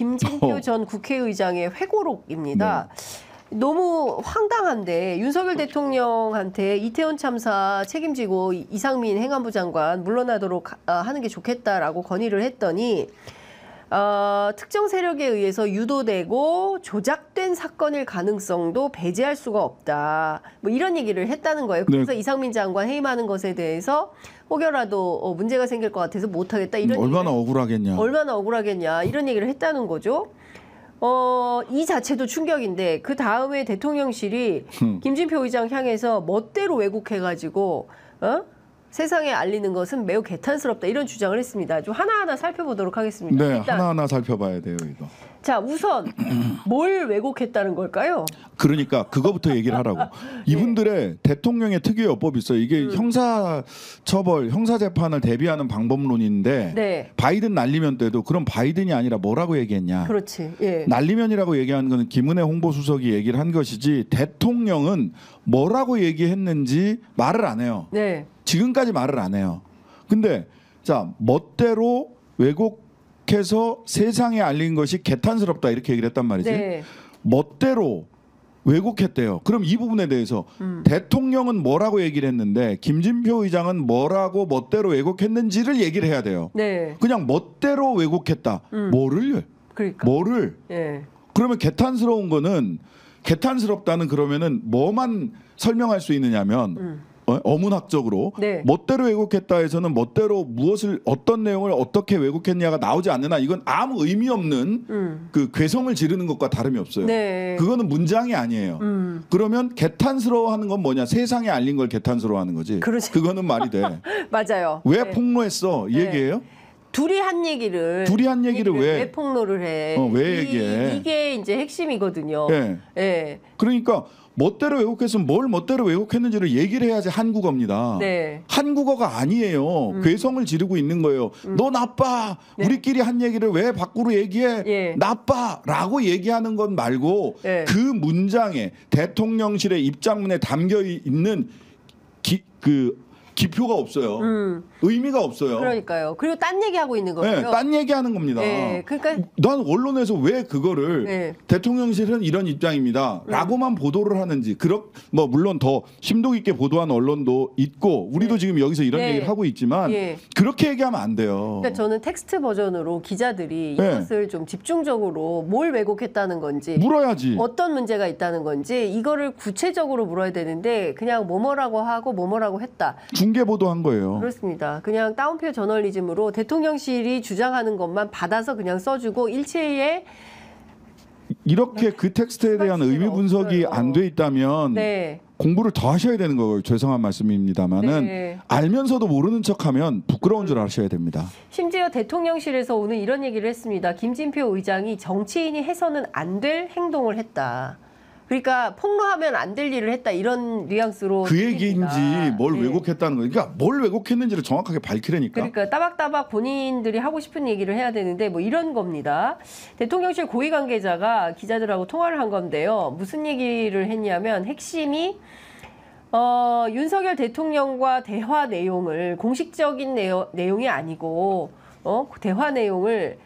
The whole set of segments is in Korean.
김진표 어. 전 국회의장의 회고록입니다. 네. 너무 황당한데 윤석열 그렇죠. 대통령한테 이태원 참사 책임지고 이상민 행안부 장관 물러나도록 아, 하는 게 좋겠다라고 건의를 했더니 어, 특정 세력에 의해서 유도되고 조작된 사건일 가능성도 배제할 수가 없다. 뭐 이런 얘기를 했다는 거예요. 네. 그래서 네. 이상민 장관 해임하는 것에 대해서 혹여라도 어, 문제가 생길 것 같아서 못하겠다 이런 음, 얼마나 억울하겠냐 얼마나 억울하겠냐 이런 얘기를 했다는 거죠. 어, 이 자체도 충격인데 그 다음에 대통령실이 김진표 의장 향해서 멋대로 왜곡해가지고 어? 세상에 알리는 것은 매우 개탄스럽다 이런 주장을 했습니다. 좀 하나하나 살펴보도록 하겠습니다. 네, 일단 하나하나 살펴봐야 돼요, 이거. 자, 우선 뭘 왜곡했다는 걸까요? 그러니까 그거부터 얘기를 하라고. 네. 이분들의 대통령의 특유 의 여법이 있어요. 이게 음. 형사 처벌, 형사 재판을 대비하는 방법론인데 네. 바이든 날리면 때도 그럼 바이든이 아니라 뭐라고 얘기했냐? 그렇지. 예. 날리면이라고 얘기하는 건 김은혜 홍보수석이 얘기를 한 것이지 대통령은 뭐라고 얘기했는지 말을 안 해요. 네. 지금까지 말을 안 해요. 근데 자 멋대로 왜곡해서 세상에 알린 것이 개탄스럽다 이렇게 얘기를 했단 말이지. 네. 멋대로 왜곡했대요. 그럼 이 부분에 대해서 음. 대통령은 뭐라고 얘기를 했는데 김진표 의장은 뭐라고 멋대로 왜곡했는지를 얘기를 해야 돼요. 네. 그냥 멋대로 왜곡했다. 음. 뭐를? 그러니까. 뭐를? 네. 그러면 개탄스러운 거는 개탄스럽다는 그러면은 뭐만 설명할 수 있느냐면 음. 어, 어문학적으로 네. 멋대로 왜곡했다에서는 멋대로 무엇을 어떤 내용을 어떻게 왜곡했냐가 나오지 않느냐 이건 아무 의미 없는 음. 그 괴성을 지르는 것과 다름이 없어요. 네. 그거는 문장이 아니에요. 음. 그러면 개탄스러워하는 건 뭐냐? 세상에 알린 걸 개탄스러워하는 거지. 그러지. 그거는 말이 돼. 맞아요. 왜 네. 폭로했어? 이 네. 얘기예요? 둘이 한 얘기를 둘이 한 얘기를 왜, 왜 폭로를 해? 어, 왜 이, 얘기해? 이게 이제 핵심이거든요. 예. 네. 네. 그러니까 멋대로 왜곡했으면 뭘 멋대로 왜곡했는지를 얘기를 해야지 한국어입니다. 네. 한국어가 아니에요. 음. 괴성을 지르고 있는 거예요. 음. 너 나빠. 네. 우리끼리 한 얘기를 왜 밖으로 얘기해? 예. 나빠라고 얘기하는 건 말고 예. 그 문장에 대통령실의 입장문에 담겨 있는 기, 그 기표가 없어요. 음. 의미가 없어요. 그러니까요. 그리고 딴 얘기하고 있는 네, 거예요. 네, 딴 얘기하는 겁니다. 네, 그러니까 난 언론에서 왜 그거를 네. 대통령실은 이런 입장입니다라고만 음. 보도를 하는지 그렇 뭐 물론 더 심도 있게 보도한 언론도 있고 우리도 네. 지금 여기서 이런 네. 얘기를 하고 있지만 예. 그렇게 얘기하면 안 돼요. 그러니까 저는 텍스트 버전으로 기자들이 이것을 네. 좀 집중적으로 뭘 왜곡했다는 건지 물어야지 어떤 문제가 있다는 건지 이거를 구체적으로 물어야 되는데 그냥 뭐뭐라고 하고 뭐뭐라고 했다. 중 핑계 보도한 거예요. 그렇습니다. 그냥 따옴표 저널리즘으로 대통령실이 주장하는 것만 받아서 그냥 써주고 일체의 이렇게 그 텍스트에 대한 의미 분석이 안 돼 있다면 네. 공부를 더 하셔야 되는 거예요. 죄송한 말씀입니다만은 네. 알면서도 모르는 척하면 부끄러운 줄 아셔야 됩니다. 심지어 대통령실에서 오늘 이런 얘기를 했습니다. 김진표 의장이 정치인이 해서는 안 될 행동을 했다. 그러니까 폭로하면 안 될 일을 했다 이런 뉘앙스로 그 들립니다. 얘기인지 뭘 네. 왜곡했다는 거니까 그러니까 뭘 왜곡했는지를 정확하게 밝히려니까 그러니까 따박따박 본인들이 하고 싶은 얘기를 해야 되는데 뭐 이런 겁니다. 대통령실 고위 관계자가 기자들하고 통화를 한 건데요. 무슨 얘기를 했냐면 핵심이 어, 윤석열 대통령과 대화 내용을 공식적인 내용, 내용이 아니고 어, 그 대화 내용을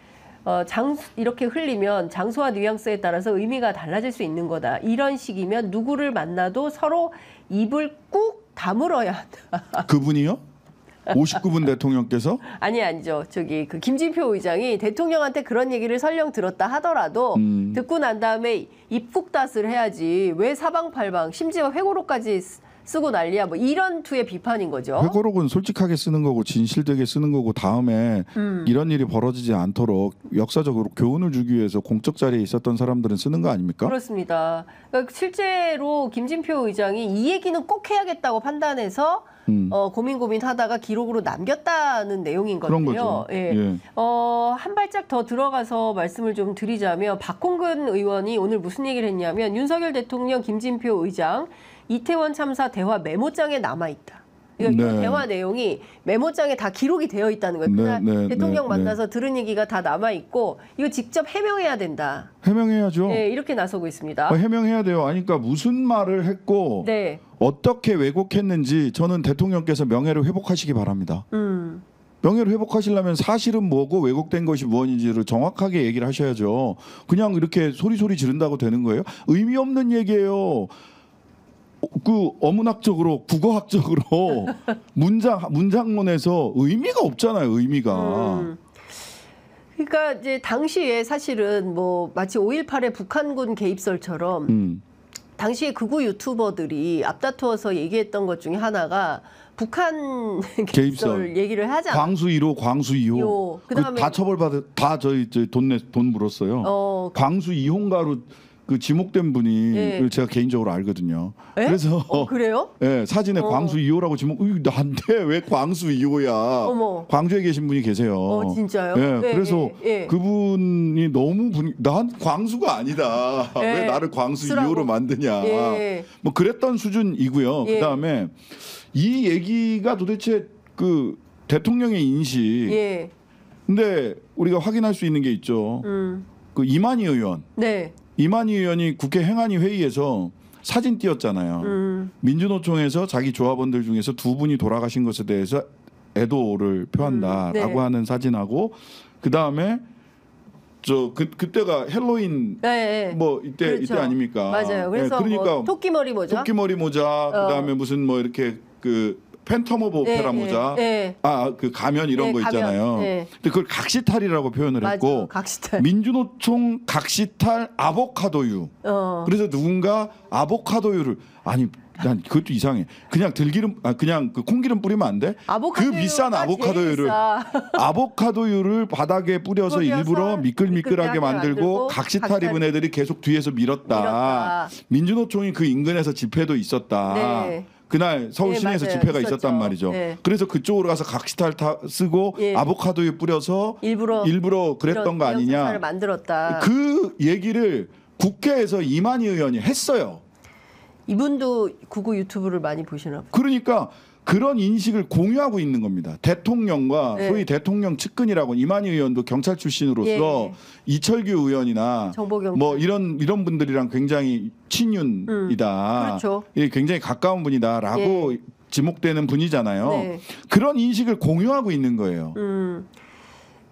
어, 장 이렇게 흘리면 장소와 뉘앙스에 따라서 의미가 달라질 수 있는 거다. 이런 식이면 누구를 만나도 서로 입을 꾹 다물어야 한다. 그분이요? 59분 대통령께서? 아니 아니죠. 저기 그 김진표 의장이 대통령한테 그런 얘기를 설령 들었다 하더라도 음. 듣고 난 다음에 입국 닷을 해야지 왜 사방팔방 심지어 회고록까지 쓰고 난리야 뭐 이런 투의 비판인 거죠. 회고록은 솔직하게 쓰는 거고 진실되게 쓰는 거고 다음에 음. 이런 일이 벌어지지 않도록 역사적으로 교훈을 주기 위해서 공적 자리에 있었던 사람들은 쓰는 거 아닙니까? 그렇습니다. 그러니까 실제로 김진표 의장이 이 얘기는 꼭 해야겠다고 판단해서 음. 어, 고민 고민하다가 기록으로 남겼다는 내용인 거데요 예. 예. 어, 한 발짝 더 들어가서 말씀을 좀 드리자면 박홍근 의원이 오늘 무슨 얘기를 했냐면 윤석열 대통령, 김진표 의장 이태원 참사 대화 메모장에 남아 있다. 그러니까 네. 대화 내용이 메모장에 다 기록이 되어 있다는 거예요. 네, 그날 네, 네, 대통령 만나서 네. 들은 얘기가 다 남아 있고 이거 직접 해명해야 된다. 해명해야죠. 네, 이렇게 나서고 있습니다. 어, 해명해야 돼요. 아니 까 그러니까 무슨 말을 했고 네. 어떻게 왜곡했는지 저는 대통령께서 명예를 회복하시기 바랍니다. 음. 명예를 회복하시려면 사실은 뭐고 왜곡된 것이 무엇인지를 정확하게 얘기를 하셔야죠. 그냥 이렇게 소리소리 지른다고 되는 거예요? 의미 없는 얘기예요. 그 어문학적으로 국어학적으로 문장 문장론에서 의미가 없잖아요. 의미가. 음. 그러니까 이제 당시에 사실은 뭐 마치 5.18의 북한군 개입설처럼 음. 당시에 극우 유튜버들이 앞다투어서 얘기했던 것 중에 하나가 북한 개입설 얘기를 하자. 광수 1호, 광수 2호. 그 그다음에 다 처벌받아 다 저희, 저 돈내 돈 물었어요. 어, 광수 2호가로 그 지목된 분이 예. 제가 개인적으로 알거든요. 예? 그래서 어, 그래요? 예, 사진에 어. 광수 2호라고 지목. 으, 나한테 왜 광수 2호야? 어머. 광주에 계신 분이 계세요. 어, 진짜요? 예, 네, 그래서 예, 예. 그분이 너무 분, 난 광수가 아니다. 예. 왜 나를 광수 쓰라고? 2호로 만드냐? 예. 뭐 그랬던 수준이고요. 예. 그다음에 이 얘기가 도대체 그 대통령의 인식. 예. 근데 우리가 확인할 수 있는 게 있죠. 음. 그 이만희 의원. 네. 이만희 의원이 국회 행안위 회의에서 사진 띄었잖아요. 음. 민주노총에서 자기 조합원들 중에서 두 분이 돌아가신 것에 대해서 애도를 표한다라고 음, 네. 하는 사진하고 그다음에 저 그 그때가 헬로윈 네, 네, 네. 뭐 이때 그렇죠. 이때 아닙니까? 맞아요. 네, 그래서 뭐 그러니까 뭐 토끼 머리 모자, 토끼 머리 모자, 어. 그다음에 어. 무슨 뭐 이렇게 그 팬텀 오브 네, 오페라 네, 모자, 네. 아그 가면 이런 네, 거 있잖아요. 네. 근데 그걸 각시탈이라고 표현을 맞아, 했고, 각시탈. 민주노총 각시탈 아보카도유. 어. 그래서 누군가 아보카도유를 아니 난 그것도 이상해. 그냥 들기름 아 그냥 그 콩기름 뿌리면 안 돼? 그 비싼 아보카도유를 아보카도유를 바닥에 뿌려서, 뿌려서 일부러 미끌미끌하게, 미끌미끌하게 만들고 각시탈 입은 애들이 계속 뒤에서 밀었다. 밀었다. 민주노총이 그 인근에서 집회도 있었다. 네. 그날 서울 예, 시내에서 맞 집회가 있었죠. 있었단 말이죠. 네. 그래서 그쪽으로 가서 각시탈 타 쓰고 예. 아보카도에 뿌려서 일부러 일부러 그랬던 거 아니냐. 만들었다. 그 얘기를 국회에서 이만희 의원이 했어요. 이분도 구구 유튜브를 많이 보시나 보요 그러니까 그런 인식을 공유하고 있는 겁니다. 대통령과 네. 소위 대통령 측근이라고 이만희 의원도 경찰 출신으로서 예. 예. 이철규 의원이나 정보경찰. 뭐 이런 이런 분들이랑 굉장히 친윤이다. 음, 그렇죠. 굉장히 가까운 분이다라고 예. 지목되는 분이잖아요. 네. 그런 인식을 공유하고 있는 거예요. 음.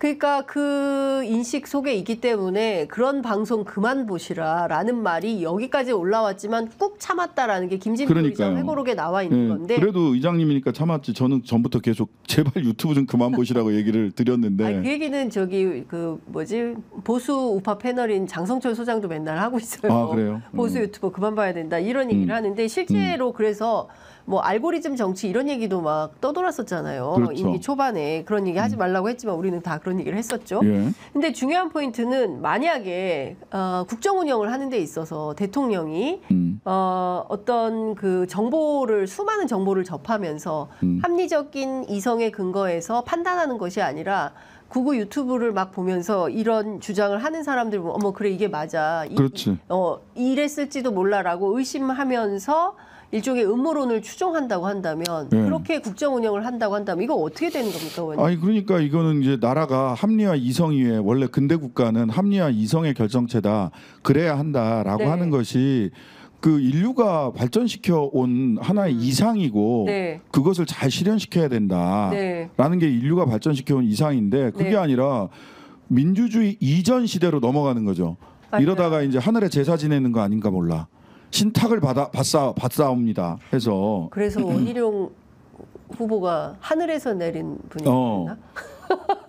그러니까 그 인식 속에 있기 때문에 그런 방송 그만 보시라라는 말이 여기까지 올라왔지만 꾹 참았다라는 게 김진표 의장 회고록에 나와 있는 네. 건데 그래도 의장님이니까 참았지 저는 전부터 계속 제발 유튜브 좀 그만 보시라고 얘기를 드렸는데 아그 얘기는 저기 그 뭐지 보수 우파 패널인 장성철 소장도 맨날 하고 있어요. 아, 그래요? 보수 음. 유튜버 그만 봐야 된다 이런 음. 얘기를 음. 하는데 실제로 음. 그래서 뭐 알고리즘 정치 이런 얘기도 막 떠돌았었잖아요. 뭐 그렇죠. 임기 초반에 그런 얘기 하지 음. 말라고 했지만 우리는 다 그런 얘기를 했었죠. 예. 근데 중요한 포인트는 만약에 어, 국정 운영을 하는 데 있어서 대통령이 음. 어, 어떤 그 정보를 수많은 정보를 접하면서 음. 합리적인 이성의 근거에서 판단하는 것이 아니라 구구 유튜브를 막 보면서 이런 주장을 하는 사람들 보면 어머 그래 이게 맞아. 이, 그렇지. 어 이랬을지도 몰라라고 의심하면서 일종의 음모론을 추종한다고 한다면 네. 그렇게 국정 운영을 한다고 한다면 이거 어떻게 되는 겁니까? 원님? 아니 그러니까 이거는 이제 나라가 합리화 이성위에 원래 근대 국가는 합리화 이성의 결정체다 그래야 한다라고 네. 하는 것이 그 인류가 발전시켜 온 하나의 음. 이상이고 네. 그것을 잘 실현시켜야 된다라는 네. 게 인류가 발전시켜 온 이상인데 그게 네. 아니라 민주주의 이전 시대로 넘어가는 거죠. 맞아요. 이러다가 이제 하늘에 제사 지내는 거 아닌가 몰라. 신탁을 받아 받사 받사옵니다. 해서 그래서 음. 원희룡 후보가 하늘에서 내린 분이었나? 어.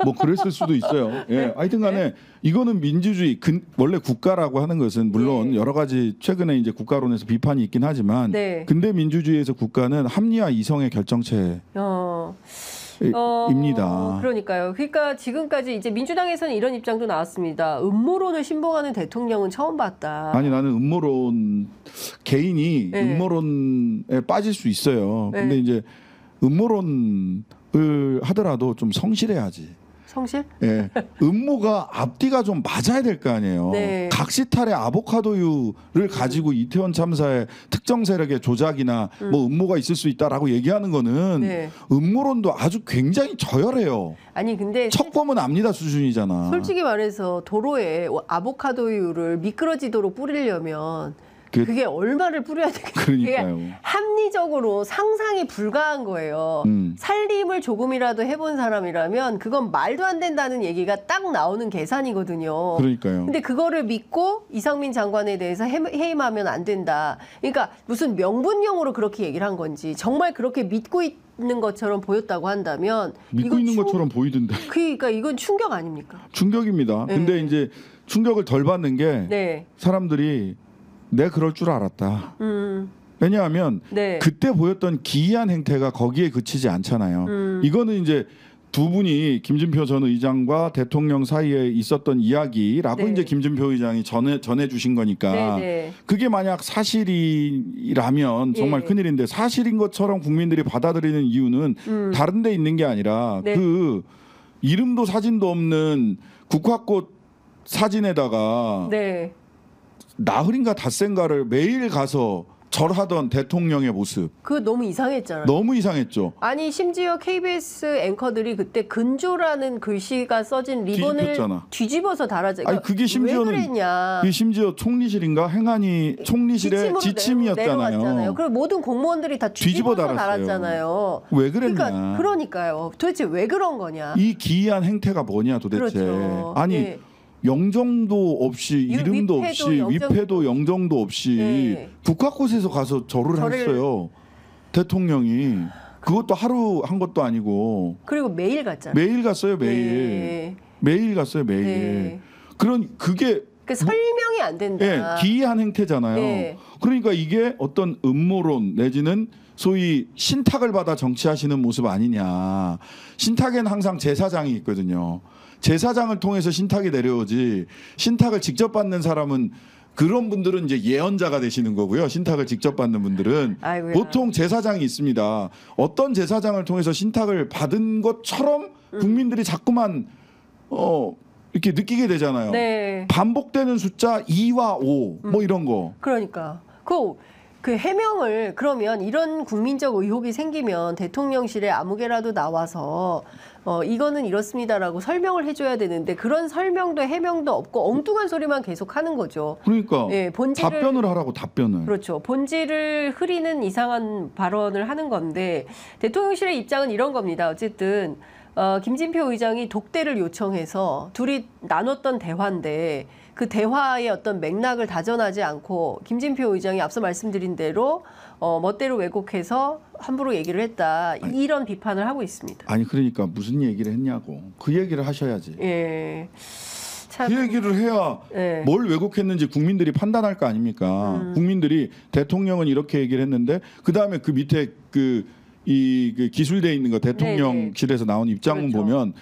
뭐 그랬을 수도 있어요. 예. 하여튼간에 네. 이거는 민주주의 근, 원래 국가라고 하는 것은 물론 네. 여러 가지 최근에 이제 국가론에서 비판이 있긴 하지만 네. 근대 민주주의에서 국가는 합리화 이성의 결정체. 어. 어, 입니다. 그러니까요. 그러니까 지금까지 이제 민주당에서는 이런 입장도 나왔습니다. 음모론을 신봉하는 대통령은 처음 봤다. 아니 나는 음모론 개인이 네. 음모론에 빠질 수 있어요. 네. 근데 이제 음모론을 하더라도 좀 성실해야지. 성실? 예. 음모가 앞뒤가 좀 맞아야 될 거 아니에요. 네. 각시탈의 아보카도유를 가지고 이태원 참사의 특정 세력의 조작이나 음. 뭐 음모가 있을 수 있다라고 얘기하는 거는 네. 음모론도 아주 굉장히 저열해요. 아니 근데 척범은 압니다 수준이잖아. 솔직히 말해서 도로에 아보카도유를 미끄러지도록 뿌리려면 그게, 그게 얼마를 뿌려야 되겠어요. 그 합리적으로 상상이 불가한 거예요. 음. 살림을 조금이라도 해본 사람이라면 그건 말도 안 된다는 얘기가 딱 나오는 계산이거든요. 그러니까요. 근데 그거를 믿고 이상민 장관에 대해서 해임하면 안 된다. 그러니까 무슨 명분용으로 그렇게 얘기를 한 건지 정말 그렇게 믿고 있는 것처럼 보였다고 한다면 믿고 있는 충... 것처럼 보이던데. 그러니까 이건 충격 아닙니까? 충격입니다. 네. 근데 이제 충격을 덜 받는 게 네. 사람들이 내 그럴 줄 알았다. 음. 왜냐하면 네. 그때 보였던 기이한 행태가 거기에 그치지 않잖아요. 음. 이거는 이제 두 분이 김진표 전 의장과 대통령 사이에 있었던 이야기라고 네. 이제 김진표 의장이 전해 전해 주신 거니까 네네. 네. 그게 만약 사실이라면 예. 정말 예. 큰일인데 사실인 것처럼 국민들이 받아들이는 이유는 음. 다른 데 있는 게 아니라 네. 그 이름도 사진도 없는 국화꽃 사진에다가 네. 나흘인가 닷샌가를 매일 가서 절하던 대통령의 모습. 그 너무 이상했잖아요. 너무 이상했죠. 아니 심지어 KBS 앵커들이 그때 근조라는 글씨가 써진 리본을 뒤집혔잖아. 뒤집어서 달아져. 아니 그러니까 그게 심지어는 그게 심지어 총리실인가 행안위 총리실의 지침이었잖아요. 그럼 모든 공무원들이 다 뒤집어 달았잖아요. 왜 그랬냐? 그러니까, 그러니까요 도대체 왜 그런 거냐? 이 기이한 행태가 뭐냐 도대체. 그렇죠. 아니. 예. 영정도 없이 이름도 없이 영정- 위패도 영정도 없이 네. 국가 곳에서 가서 절을, 절을- 했어요. 대통령이 그것도 하루 한 것도 아니고 그리고 매일 갔잖아요. 매일 갔어요 매일 네. 매일 갔어요 매일 네. 그런 그게 그 설명이 안 된다. 예, 기이한 행태잖아요. 네. 그러니까 이게 어떤 음모론 내지는 소위 신탁을 받아 정치하시는 모습 아니냐. 신탁엔 항상 제사장이 있거든요. 제사장을 통해서 신탁이 내려오지 신탁을 직접 받는 사람은 그런 분들은 이제 예언자가 되시는 거고요. 신탁을 직접 받는 분들은 아이고야. 보통 제사장이 있습니다. 어떤 제사장을 통해서 신탁을 받은 것처럼 음. 국민들이 자꾸만 어 이렇게 느끼게 되잖아요. 네. 반복되는 숫자 2와 5뭐 음. 이런 거. 그러니까. 그그 해명을 그러면 이런 국민적 의혹이 생기면 대통령실에 아무개라도 나와서 어 이거는 이렇습니다라고 설명을 해줘야 되는데 그런 설명도 해명도 없고 엉뚱한 소리만 계속하는 거죠. 그러니까 예, 본질을, 답변을 하라고 답변을. 그렇죠. 본질을 흐리는 이상한 발언을 하는 건데 대통령실의 입장은 이런 겁니다. 어쨌든 어, 김진표 의장이 독대를 요청해서 둘이 나눴던 대화인데 그 대화의 어떤 맥락을 다져나지 않고 김진표 의장이 앞서 말씀드린 대로 어, 멋대로 왜곡해서 함부로 얘기를 했다 이런 비판을 하고 있습니다. 아니 그러니까 무슨 얘기를 했냐고 그 얘기를 하셔야지. 예. 참... 그 얘기를 해야 네. 뭘 왜곡했는지 국민들이 판단할 거 아닙니까? 음. 국민들이 대통령은 이렇게 얘기를 했는데 그 다음에 그 밑에 그이 그 기술돼 있는 거 대통령실에서 네, 네. 나온 입장문 그렇죠. 보면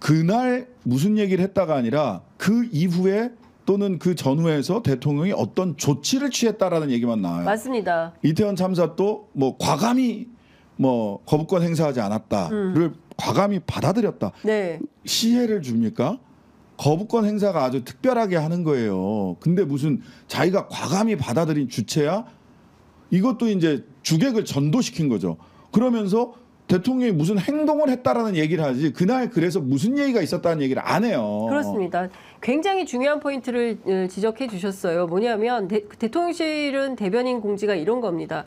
그날 무슨 얘기를 했다가 아니라 그 이후에 또는 그 전후에서 대통령이 어떤 조치를 취했다라는 얘기만 나와요. 맞습니다. 이태원 참사 또뭐 과감히 뭐 거부권 행사하지 않았다를 음. 과감히 받아들였다. 네. 시혜를 줍니까? 거부권 행사가 아주 특별하게 하는 거예요. 근데 무슨 자기가 과감히 받아들인 주체야? 이것도 이제 주객을 전도시킨 거죠. 그러면서 대통령이 무슨 행동을 했다라는 얘기를 하지 그날 그래서 무슨 얘기가 있었다는 얘기를 안 해요. 그렇습니다. 굉장히 중요한 포인트를 어, 지적해 주셨어요. 뭐냐면 대, 통령실은 대변인 공지가 이런 겁니다.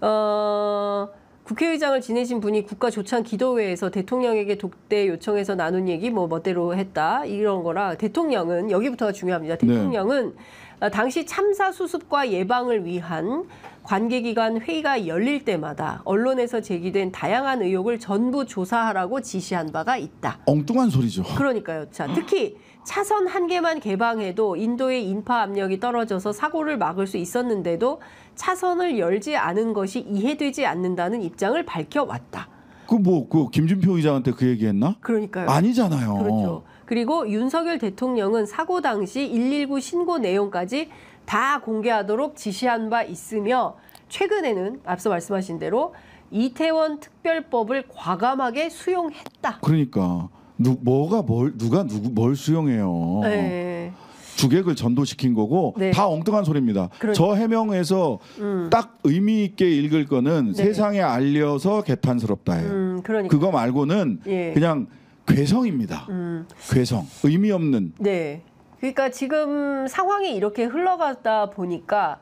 어... 국회의장을 지내신 분이 국가조찬 기도회에서 대통령에게 독대 요청해서 나눈 얘기 뭐 멋대로 했다 이런 거라 대통령은 여기부터가 중요합니다. 네. 대통령은 네. 당시 참사 수습과 예방을 위한 관계기관 회의가 열릴 때마다 언론에서 제기된 다양한 의혹을 전부 조사하라고 지시한 바가 있다. 엉뚱한 소리죠. 그러니까요. 자, 특히 차선 한 개만 개방해도 인도의 인파 압력이 떨어져서 사고를 막을 수 있었는데도 차선을 열지 않은 것이 이해되지 않는다는 입장을 밝혀왔다. 그뭐그 뭐, 그 김준표 의장한테 그 얘기했나? 그러니까요. 아니잖아요. 그렇죠. 그리고 윤석열 대통령은 사고 당시 119 신고 내용까지 다 공개하도록 지시한 바 있으며 최근에는 앞서 말씀하신 대로 이태원 특별법을 과감하게 수용했다. 그러니까 누, 뭐가 뭘 누가 누구 뭘 수용해요. 네. 주객을 전도시킨 거고 네. 다 엉뚱한 소리입니다. 그러... 저 해명에서 음. 딱 의미 있게 읽을 거는 네. 세상에 알려서 개판스럽다예요. 음, 그러니까. 그거 말고는 예. 그냥 괴성입니다. 음. 괴성 의미 없는. 네. 그러니까 지금 상황이 이렇게 흘러가다 보니까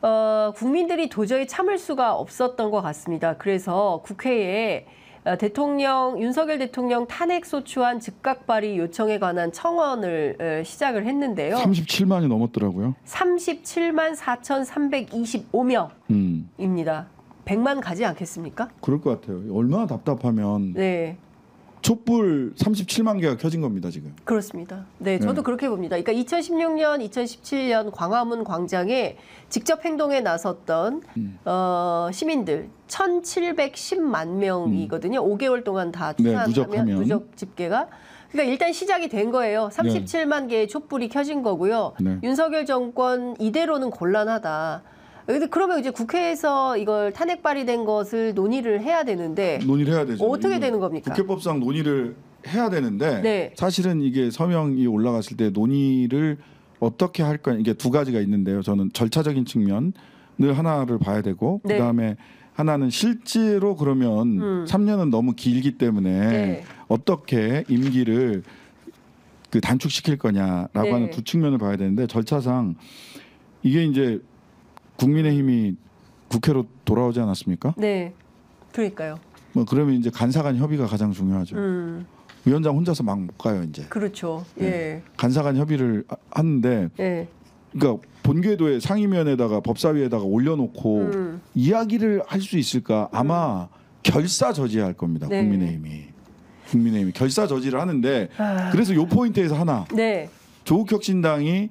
어, 국민들이 도저히 참을 수가 없었던 것 같습니다. 그래서 국회에 어, 대통령 윤석열 대통령 탄핵 소추안 즉각 발의 요청에 관한 청원을 어, 시작을 했는데요. 37만이 넘었더라고요. 37만 4,325명입니다. 음. 100만 가지 않겠습니까? 그럴 것 같아요. 얼마나 답답하면 네. 촛불 37만 개가 켜진 겁니다, 지금. 그렇습니다. 네, 저도 네. 그렇게 봅니다. 그러니까 2016년, 2017년 광화문 광장에 직접 행동에 나섰던 음. 어, 시민들 1,710만 명이거든요. 음. 5개월 동안 다 추산하면 네, 누적 집계가 그러니까 일단 시작이 된 거예요. 37만 개의 촛불이 켜진 거고요. 네. 윤석열 정권 이대로는 곤란하다. 근데 그러면 이제 국회에서 이걸 탄핵 발의된 것을 논의를 해야 되는데 논의를 해야 되죠. 어떻게 되는 겁니까? 국회법상 논의를 해야 되는데 네. 사실은 이게 서명이 올라갔을 때 논의를 어떻게 할 거냐 이게 두 가지가 있는데요. 저는 절차적인 측면을 하나를 봐야 되고 네. 그다음에 하나는 실제로 그러면 음. 3년은 너무 길기 때문에 네. 어떻게 임기를 그 단축시킬 거냐라고 네. 하는 두 측면을 봐야 되는데 절차상 이게 이제 국민의힘이 국회로 돌아오지 않았습니까? 네. 그러니까요. 뭐 그러면 이제 간사간 협의가 가장 중요하죠. 음. 위원장 혼자서 막못 가요 이제. 그렇죠. 네. 예. 네. 간사간 협의를 하는데. 예. 그러니까 본궤도에 상임위원회다가 법사위에다가 올려놓고 음. 이야기를 할 수 있을까? 아마 음. 결사 저지할 겁니다. 네. 국민의힘이. 국민의힘이 결사 저지를 하는데 아... 그래서 요 포인트에서 하나. 네. 조국혁신당이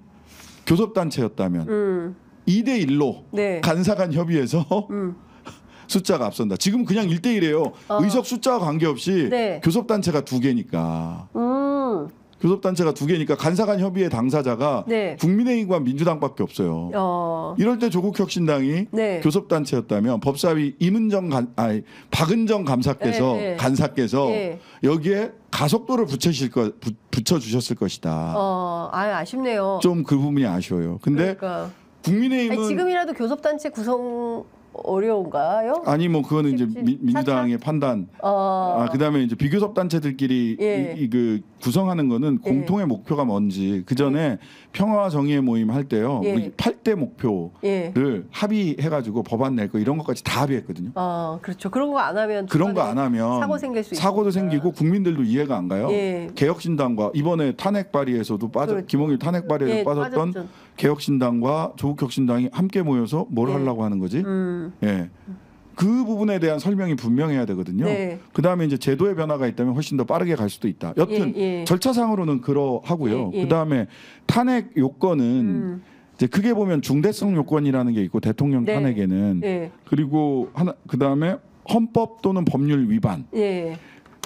교섭단체였다면. 음. 2대1로 네. 간사간 협의해서 음. 숫자가 앞선다. 지금 그냥 1대1이에요 어. 의석 숫자와 관계없이 네. 교섭단체가 두 개니까. 음. 교섭단체가 두 개니까 간사간 협의의 당사자가 네. 국민의힘과 민주당밖에 없어요. 어. 이럴 때 조국 혁신당이 네. 교섭단체였다면 법사위 임은정 간, 아니 박은정 감사께서 네, 네. 간사께서 예. 여기에 가속도를 붙이실 거 붙여 주셨을 것이다. 어. 아유 아쉽네요. 좀 그 부분이 아쉬워요. 근데 그러니까. 국민의힘은 아니, 지금이라도 교섭단체 구성 어려운가요? 아니 뭐 그거는 이제 미, 민주당의 판단. 어. 아 그다음에 이제 비교섭 단체들끼리 예. 이, 그 구성하는 거는 예. 공통의 목표가 뭔지 그 전에 예. 평화와 정의의 모임 할 때요. 예. 뭐 팔대 예. 목표를 합의해 가지고 법안 낼거 이런 것까지 다 합의했거든요. 아, 그렇죠. 그런 거 안 하면 그런 거 안 하면 사고 생길 수 사고도 있구나. 생기고 국민들도 이해가 안 가요. 개혁신당과 이번에 탄핵 발의에서도 빠져 그렇죠. 김홍일 탄핵 발의에 빠졌던 빠졌죠. 개혁신당과 조국혁신당이 함께 모여서 뭘 네. 하려고 하는 거지? 음. 예. 그 부분에 대한 설명이 분명해야 되거든요. 네. 그 다음에 이제 제도의 변화가 있다면 훨씬 더 빠르게 갈 수도 있다. 여튼 예, 예. 절차상으로는 그러하고요. 예, 예. 그 다음에 탄핵 요건은 음. 이제 크게 보면 중대성 요건이라는 게 있고 대통령 네. 탄핵에는 네. 그리고 하나 그 다음에 헌법 또는 법률 위반. 예.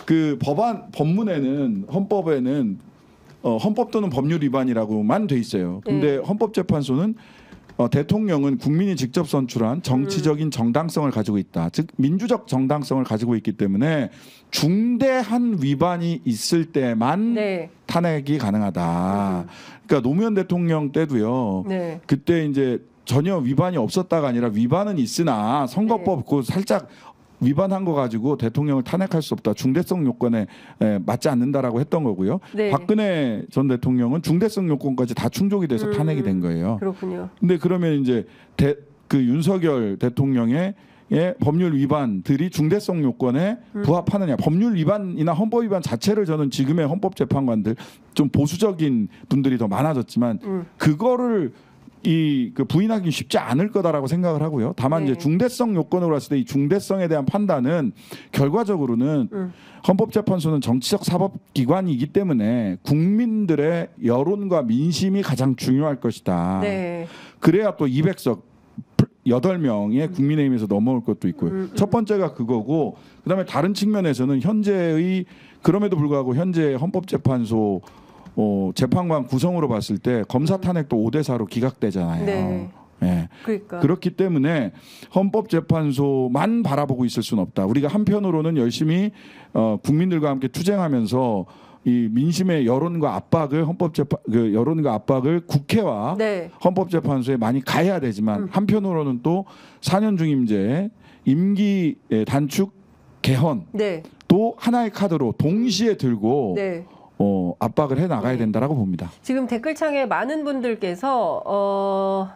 그 법안 법문에는 헌법에는 어, 헌법 또는 법률 위반이라고만 돼 있어요. 네. 근데 네. 헌법재판소는 어, 대통령은 국민이 직접 선출한 정치적인 음. 정당성을 가지고 있다. 즉 민주적 정당성을 가지고 있기 때문에 중대한 위반이 있을 때만 네. 탄핵이 가능하다. 음. 그러니까 노무현 대통령 때도요. 네. 그때 이제 전혀 위반이 없었다가 아니라 위반은 있으나 선거법 네. 그 살짝 위반한 거 가지고 대통령을 탄핵할 수 없다. 중대성 요건에 에, 맞지 않는다라고 했던 거고요. 네. 박근혜 전 대통령은 중대성 요건까지 다 충족이 돼서 음, 탄핵이 된 음, 거예요. 그렇군요. 근데 그러면 이제 대, 그 윤석열 대통령의 예, 법률 위반들이 중대성 요건에 음. 부합하느냐 법률 위반이나 헌법 위반 자체를 저는 지금의 헌법재판관들 좀 보수적인 분들이 더 많아졌지만 음. 그거를 이그 부인하기 쉽지 않을 거다라고 생각을 하고요. 다만 네. 이제 중대성 요건으로 봤을 때 이 중대성에 대한 판단은 결과적으로는 음. 헌법재판소는 정치적 사법기관이기 때문에 국민들의 여론과 민심이 가장 중요할 것이다. 네. 그래야 또 200석 여덟 명의 음. 국민의힘에서 넘어올 것도 있고요. 음, 음. 첫 번째가 그거고 그다음에 다른 측면에서는 현재의 그럼에도 불구하고 현재 헌법재판소 어, 재판관 구성으로 봤을 때 검사 탄핵도 5대 4로 기각되잖아요. 네. 예. 그러니까. 그렇기 때문에 헌법재판소만 바라보고 있을 수는 없다. 우리가 한편으로는 열심히 어, 국민들과 함께 투쟁하면서 이 민심의 여론과 압박을 헌법재판 그 여론과 압박을 국회와 네. 헌법재판소에 많이 가야 되지만 음. 한편으로는 또 4년 중임제 임기 예, 단축 개헌 네. 또 하나의 카드로 동시에 들고 네. 어, 압박을 해 나가야 네. 된다라고 봅니다. 지금 댓글창에 많은 분들께서 어,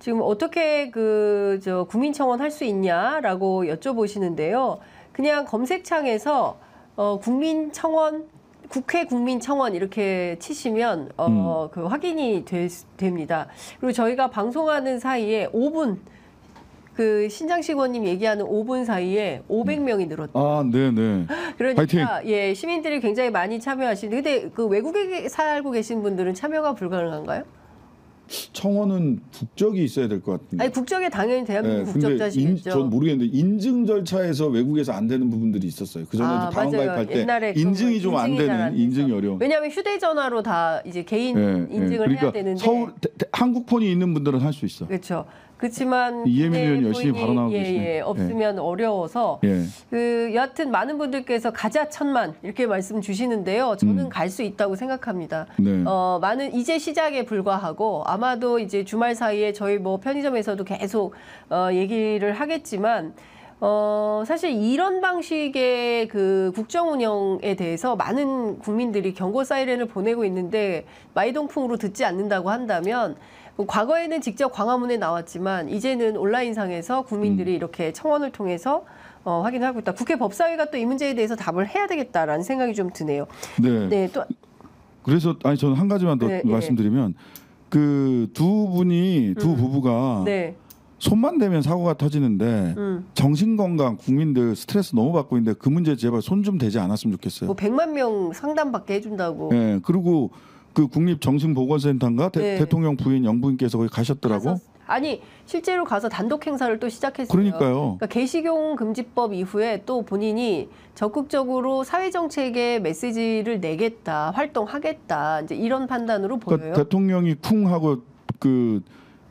지금 어떻게 그 저 국민청원 할 수 있냐라고 여쭤보시는데요. 그냥 검색창에서 어, 국민청원 국회 국민청원 이렇게 치시면 어, 음. 그 확인이 되, 됩니다. 그리고 저희가 방송하는 사이에 5분 그 신장식 원님 얘기하는 5분 사이에 500명이 늘었다. 아, 네, 네. 그러니까 파이팅. 예, 시민들이 굉장히 많이 참여하시는데 근데 그 외국에 살고 계신 분들은 참여가 불가능한가요? 청원은 국적이 있어야 될 것 같은데. 아니 국적에 당연히 대한민국 네, 국적자시겠죠. 인, 전 모르겠는데 인증 절차에서 외국에서 안 되는 부분들이 있었어요. 그 전에도 아, 방언가입할 때 옛날에 인증이 좀 안 되는 인증이 어려운. 왜냐하면 휴대전화로 다 이제 개인 네, 네. 인증을 네. 그러니까 해야 되는데 서울 대, 대, 한국폰이 있는 분들은 할 수 있어. 그렇죠. 그렇지만 이혜민 의원 열심히 발언하고 예, 예, 계시네요. 예, 없으면 어려워서 예. 그 여하튼 많은 분들께서 가자 천만 이렇게 말씀 주시는데요. 저는 음. 갈수 있다고 생각합니다. 네. 어, 많은 이제 시작에 불과하고 아마도 이제 주말 사이에 저희 뭐 편의점에서도 계속 어, 얘기를 하겠지만 어, 사실 이런 방식의 그 국정 운영에 대해서 많은 국민들이 경고 사이렌을 보내고 있는데 마이동풍으로 듣지 않는다고 한다면 과거에는 직접 광화문에 나왔지만 이제는 온라인상에서 국민들이 음. 이렇게 청원을 통해서 어, 확인하고 있다. 국회 법사위가 또 이 문제에 대해서 답을 해야 되겠다라는 생각이 좀 드네요. 네. 네또 그래서 아니 저는 한 가지만 더 네, 네. 말씀드리면 그 두 분이 두 음. 부부가 네. 손만 대면 사고가 터지는데 음. 정신건강 국민들 스트레스 너무 받고 있는데 그 문제 제발 손 좀 대지 않았으면 좋겠어요. 뭐 100만 명 상담 받게 해준다고. 네, 그리고 그 국립정신보건센터인가 네. 대, 통령 부인 영부인께서 거기 가셨더라고. 가서, 아니 실제로 가서 단독 행사를 또 시작했어요. 그러니까요. 그러니까 개시용 금지법 이후에 또 본인이 적극적으로 사회 정책의 메시지를 내겠다, 활동하겠다 이제 이런 판단으로 그러니까 보여요. 그러니까 대통령이 쿵 하고 그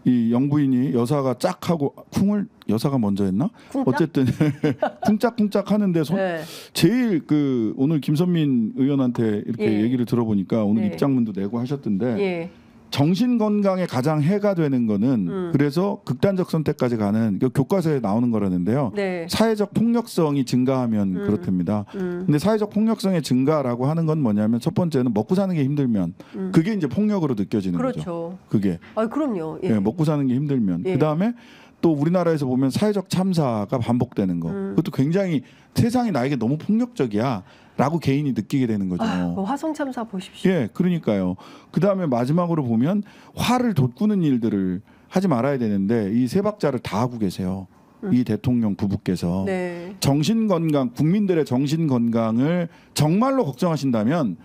이 영부인이 여사가 짝 하고 쿵을 여사가 먼저 했나? 쿵짝? 어쨌든 쿵짝쿵짝 하는데 손, 네. 제일 그 오늘 김선민 의원한테 이렇게 예. 얘기를 들어보니까 오늘 예. 입장문도 내고 하셨던데 예. 정신 건강에 가장 해가 되는 거는 음. 그래서 극단적 선택까지 가는 그 교과서에 나오는 거라는데요. 네. 사회적 폭력성이 증가하면 음. 그렇답니다. 음. 근데 사회적 폭력성의 증가라고 하는 건 뭐냐면 첫 번째는 먹고 사는 게 힘들면 음. 그게 이제 폭력으로 느껴지는 그렇죠. 거죠. 그게. 아, 그럼요. 예. 네, 먹고 사는 게 힘들면 예. 그다음에 또 우리나라에서 보면 사회적 참사가 반복되는 거. 음. 그것도 굉장히 세상이 나에게 너무 폭력적이야. 라고 개인이 느끼게 되는 거죠. 아, 뭐 화성 참사 보십시오. 예, 그러니까요. 그 다음에 마지막으로 보면 화를 돋구는 일들을 하지 말아야 되는데 이 세 박자를 다 하고 계세요. 음. 이 대통령 부부께서 네. 정신 건강, 국민들의 정신 건강을 정말로 걱정하신다면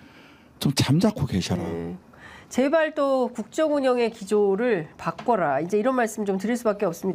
좀 잠자코 계셔라. 네. 제발 또 국정 운영의 기조를 바꿔라. 이제 이런 말씀 좀 드릴 수밖에 없습니다.